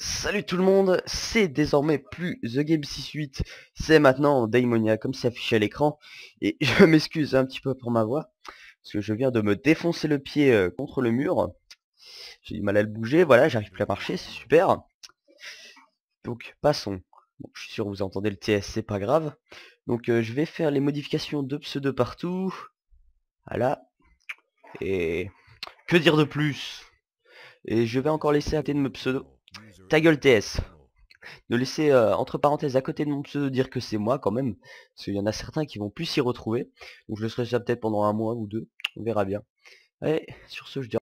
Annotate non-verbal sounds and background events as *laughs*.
Salut tout le monde, c'est désormais plus The Game 68, c'est maintenant Daimonia comme c'est affiché à l'écran. Et *laughs* je m'excuse un petit peu pour ma voix, parce que je viens de me défoncer le pied euh, contre le mur. J'ai du mal à le bouger, voilà, j'arrive plus à marcher, c'est super. Donc passons. je suis sûr que vous entendez le TS, c'est pas grave. Donc euh, je vais faire les modifications de pseudo partout. Voilà. Et que dire de plus Et je vais encore laisser atteindre de me pseudo. Ta gueule TS. De laisser euh, entre parenthèses à côté de mon pseudo dire que c'est moi quand même. Parce qu'il y en a certains qui vont plus s'y retrouver. Donc je le serai ça peut-être pendant un mois ou deux. On verra bien. Allez, sur ce je dis